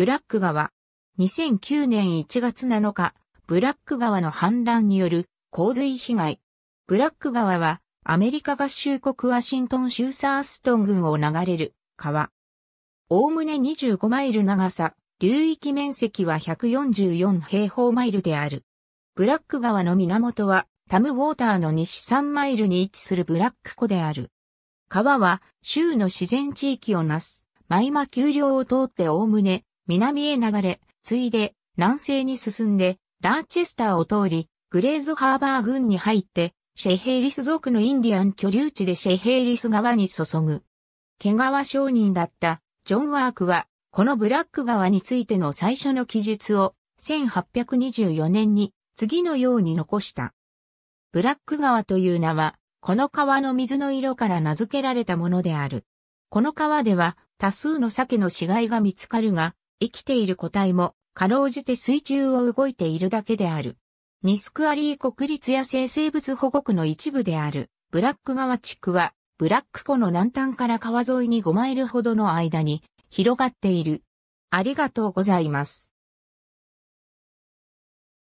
ブラック川。2009年1月7日、ブラック川の氾濫による洪水被害。ブラック川は、アメリカ合衆国ワシントン州サーストン郡を流れる川。おおむね25マイル長さ、流域面積は144平方マイルである。ブラック川の源は、タムウォーターの西3マイルに位置するブラック湖である。川は、州の自然地域をなす、マイマ丘陵を通っておおむね南へ流れ、ついで、南西に進んで、ラーチェスターを通り、グレーズハーバー郡に入って、シェヘイリス族のインディアン居留地でシェヘイリス川に注ぐ。毛川商人だったジョン・ワークは、このブラック川についての最初の記述を1824年に次のように残した。ブラック川という名は、この川の水の色から名付けられたものである。この川では多数の鮭の死骸が見つかるが、生きている個体も、かろうじて水中を動いているだけである。ニスクアリー国立野生生物保護区の一部である、ブラック川地区は、ブラック湖の南端から川沿いに5マイルほどの間に広がっている。ありがとうございます。